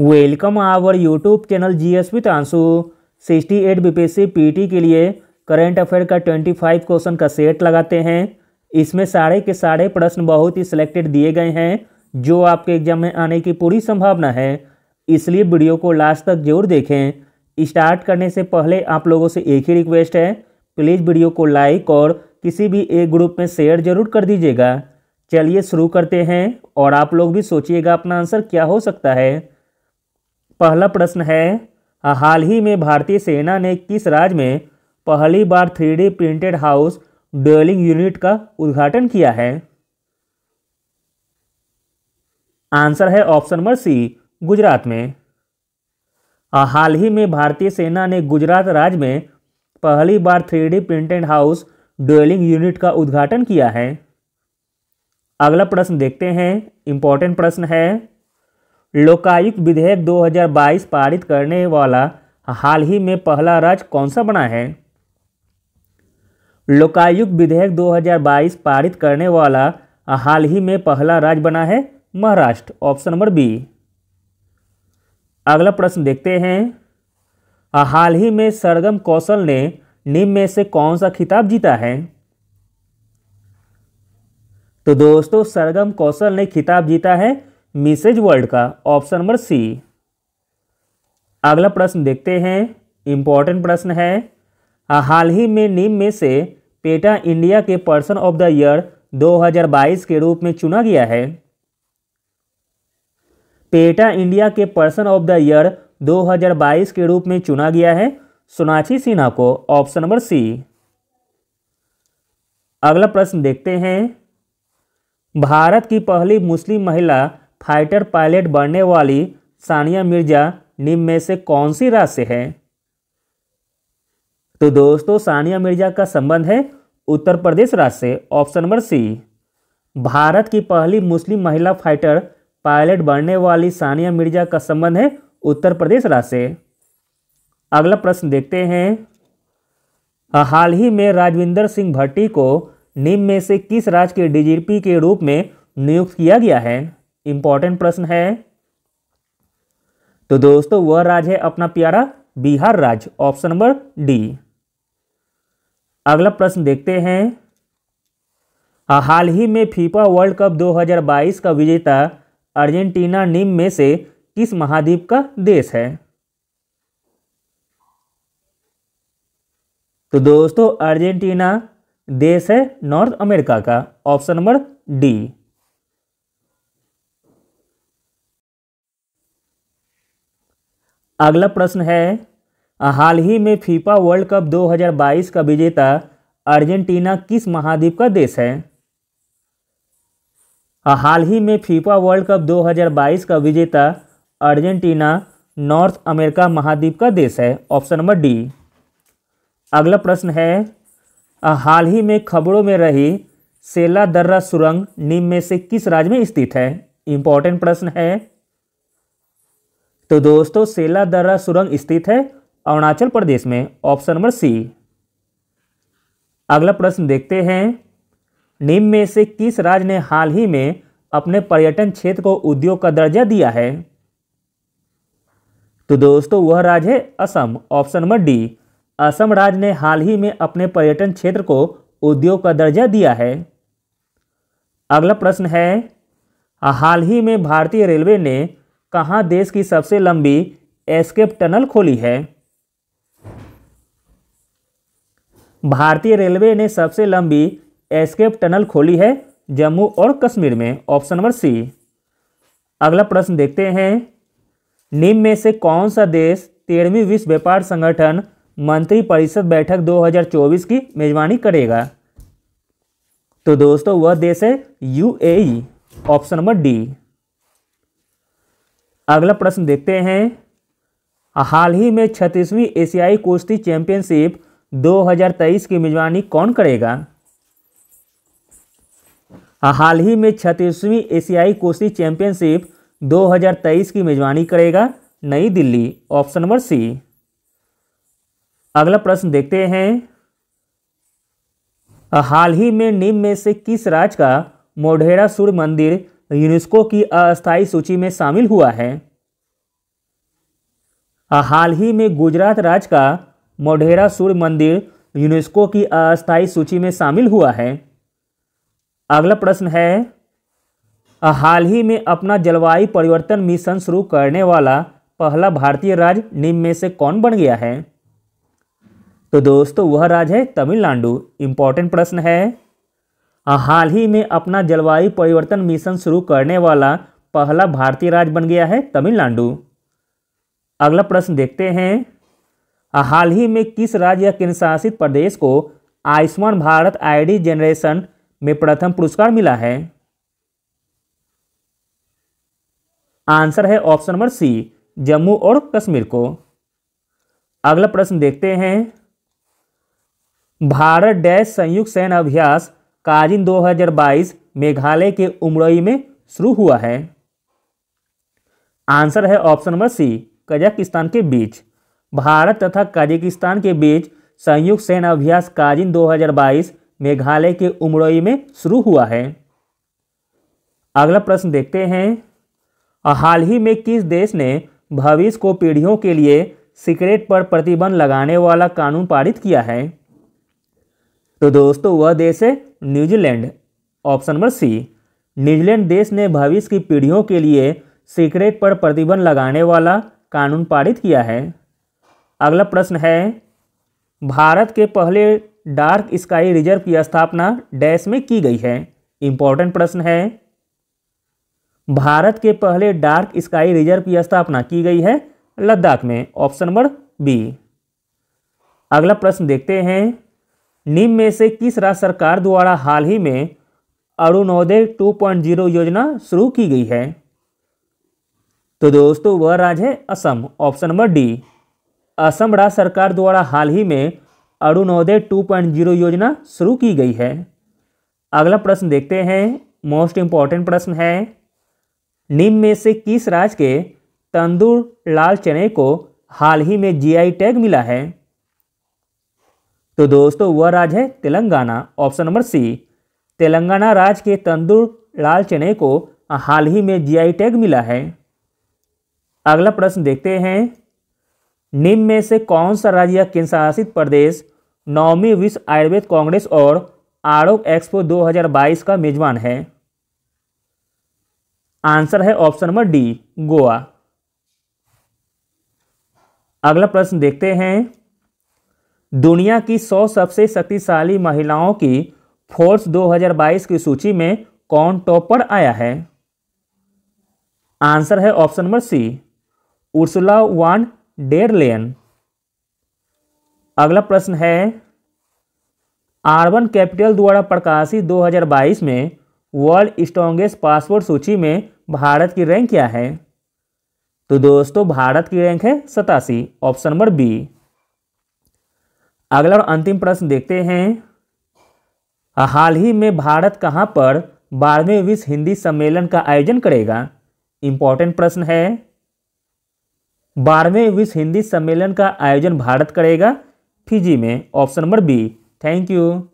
welcome our YouTube channel G S with Anshu sixty eight B PT के लिए current affair का twenty five question का set लगाते हैं इसमें साढ़े के साढ़े प्रश्न बहुत ही सिलेक्टेड दिए गए हैं जो आपके एग्जाम में आने की पूरी संभावना है इसलिए वीडियो को लास्ट तक जरूर देखें स्टार्ट करने से पहले आप लोगों से एक ही रिक्वेस्ट है प्लीज़ वीडियो को लाइक और किसी भी एक ग्रुप में शेयर जरूर कर दीजिएगा चलिए शुरू करते हैं और आप लोग भी सोचिएगा अपना आंसर क्या हो सकता है पहला प्रश्न है हाल ही में भारतीय सेना ने किस राज्य में पहली बार three printed house dwelling unit का उद्घाटन किया है आंसर है ऑप्शन नंबर सी गुजरात में हाल ही में भारतीय सेना ने गुजरात राज्य में पहली बार three printed house dwelling unit का उद्घाटन किया है अगला प्रश्न देखते हैं इंपॉर्टेंट प्रश्न है लोकायुक्त विधेयक 2022 पारित करने वाला हाल ही में पहला राज्य कौन सा बना है लोकायुक्त विधेयक 2022 पारित करने वाला हाल ही में पहला राज्य बना है महाराष्ट्र ऑप्शन नंबर बी अगला प्रश्न देखते हैं हाल ही में सरगम कौशल ने निम्न में से कौन सा खिताब जीता है तो दोस्तों सरगम कौशल ने खिताब जीता है मिसेज वर्ल्ड का ऑप्शन नंबर सी अगला प्रश्न देखते हैं इंपॉर्टेंट प्रश्न है हाल ही में निम में से पेटा इंडिया के पर्सन ऑफ द ईयर 2022 के रूप में चुना गया है पेटा इंडिया के पर्सन ऑफ द ईयर 2022 के रूप में चुना गया है सोनाक्षी सिन्हा को ऑप्शन नंबर सी अगला प्रश्न देखते हैं भारत की पहली मुस्लिम महिला फाइटर पायलट बनने वाली सानिया मिर्जा निम्न में से कौन सी राशि है तो दोस्तों सानिया मिर्जा का संबंध है उत्तर प्रदेश राज्य से ऑप्शन नंबर सी भारत की पहली मुस्लिम महिला फाइटर पायलट बनने वाली सानिया मिर्जा का संबंध है उत्तर प्रदेश राज्य से अगला प्रश्न देखते हैं हाल ही में राजविंदर सिंह भट्टी को निम्न में से किस राज्य के डीजीपी के रूप में नियुक्त किया गया है इंपॉर्टेंट प्रश्न है तो दोस्तों वह राज्य है अपना प्यारा बिहार राज्य ऑप्शन नंबर डी अगला प्रश्न देखते हैं हाल ही में फीफा वर्ल्ड कप 2022 का विजेता अर्जेंटीना निम में से किस महाद्वीप का देश है तो दोस्तों अर्जेंटीना देश है नॉर्थ अमेरिका का ऑप्शन नंबर डी अगला प्रश्न है हाल ही में फीफा वर्ल्ड कप 2022 का विजेता अर्जेंटीना किस महाद्वीप का देश है हाल ही में फीफा वर्ल्ड कप 2022 का विजेता अर्जेंटीना नॉर्थ अमेरिका महाद्वीप का देश है ऑप्शन नंबर डी अगला प्रश्न है हाल ही में खबरों में रही सेला दर्रा सुरंग निम्न में से किस राज्य में स्थित है इंपॉर्टेंट प्रश्न है तो दोस्तों सेला दर्रा सुरंग स्थित है अरुणाचल प्रदेश में ऑप्शन नंबर सी अगला प्रश्न देखते हैं निम्न में से किस राज्य ने हाल ही में अपने पर्यटन क्षेत्र को उद्योग का दर्जा दिया है तो दोस्तों वह राज्य है Assam option number D Assam राज्य ने हाल ही में अपने पर्यटन क्षेत्र को उद्योग का दर्जा दिया है अगला प्रश्न है हाल ही में भारतीय रेलवे ने कहाँ देश की सबसे लंबी एस्केप टनल खोली है भारतीय रेलवे ने सबसे लंबी एस्केप टनल खोली है जम्मू और कश्मीर में ऑप्शन नंबर सी अगला प्रश्न देखते हैं निम्न में से कौन सा देश तेरहवीं विश्व व्यापार संगठन मंत्रिपरिषद बैठक 2024 की मेजबानी करेगा तो दोस्तों वह देश है यूएई ऑप्शन नंबर डी अगला प्रश्न देखते हैं हाल ही में छत्तीसवीं एशियाई कुश्ती चैंपियनशिप 2023 की मेजबानी कौन करेगा हाल ही में छत्तीसवीं एशियाई कुश्ती चैंपियनशिप 2023 की मेजबानी करेगा नई दिल्ली ऑप्शन नंबर सी अगला प्रश्न देखते हैं हाल ही में निम्न में से किस राज्य का मोढेरा सूर्य मंदिर यूनेस्को की अस्थायी सूची में शामिल हुआ है हाल ही में गुजरात राज्य का मोढेरा सूर्य मंदिर यूनेस्को की अस्थायी सूची में शामिल हुआ है अगला प्रश्न है हाल ही में अपना जलवायु परिवर्तन मिशन शुरू करने वाला पहला भारतीय राज्य निम्न में से कौन बन गया है तो दोस्तों वह राज्य है तमिलनाडु इंपॉर्टेंट प्रश्न है हाल ही में अपना जलवायु परिवर्तन मिशन शुरू करने वाला पहला भारतीय राज्य बन गया है तमिलनाडु अगला प्रश्न देखते हैं हाल ही में किस राज्य या केंद्र शासित प्रदेश को आयुष्मान भारत आईडी जनरेशन में प्रथम पुरस्कार मिला है आंसर है ऑप्शन नंबर सी जम्मू और कश्मीर को अगला प्रश्न देखते हैं भारत डैश संयुक्त सैन्य अभ्यास काजिन 2022 मेघालय के उमरई में शुरू हुआ है आंसर है ऑप्शन नंबर सी कजाकिस्तान के बीच भारत तथा कजाकिस्तान के बीच संयुक्त सेना अभ्यास काजिन 2022 मेघालय के उमरई में शुरू हुआ है अगला प्रश्न देखते हैं हाल ही में किस देश ने भविष्य को पीढ़ियों के लिए सिगरेट पर प्रतिबंध लगाने वाला कानून पारित किया है तो दोस्तों वह देश है New Zealand option number C New Zealand देश ने भविष्य की पीढ़ियों के लिए सिगरेट पर प्रतिबंध लगाने वाला कानून पारित किया है अगला प्रश्न है भारत के पहले डार्क स्काई रिजर्व की स्थापना डैश में की गई है इंपॉर्टेंट प्रश्न है भारत के पहले डार्क स्काई रिजर्व की स्थापना की गई है लद्दाख में ऑप्शन नंबर बी अगला प्रश्न देखते हैं निम्न में से किस राज्य सरकार द्वारा हाल ही में अरुणोदय 2.0 योजना शुरू की गई है तो दोस्तों वह राज्य है Assam option number D Assam राज्य सरकार द्वारा हाल ही में अरुणोदय 2.0 योजना शुरू की गई है अगला प्रश्न देखते हैं मोस्ट इंपॉर्टेंट प्रश्न है निम्न में से किस राज्य के तंदूर लाल चने को हाल ही में जीआई टैग मिला है तो दोस्तों वह राज्य है Telangana option number C Telangana राज्य के तंदूर लाल चने को हाल ही में जीआई टैग मिला है अगला प्रश्न देखते हैं निम्न में से कौन सा राज्य या प्रदेश नौवीं विश्व आयुर्वेद कांग्रेस और आरोग एक्सपो 2022 का मेजबान है आंसर है ऑप्शन नंबर डी गोवा अगला प्रश्न देखते हैं दुनिया की 100 सबसे शक्तिशाली महिलाओं की फोर्स 2022 की सूची में कौन टॉप पर आया है आंसर है option number C Ursula von der Leyen अगला प्रश्न है आर्बन कैपिटल द्वारा प्रकाशित 2022 में वर्ल्ड स्ट्रॉन्गेस्ट पासपोर्ट सूची में भारत की रैंक क्या है तो दोस्तों भारत की रैंक है सतासी ऑप्शन नंबर बी अगला और अंतिम प्रश्न देखते हैं हाल ही में भारत कहाँ पर बारहवें विश्व हिंदी सम्मेलन का आयोजन करेगा इंपॉर्टेंट प्रश्न है बारहवें विश्व हिंदी सम्मेलन का आयोजन भारत करेगा फिजी में option number B thank you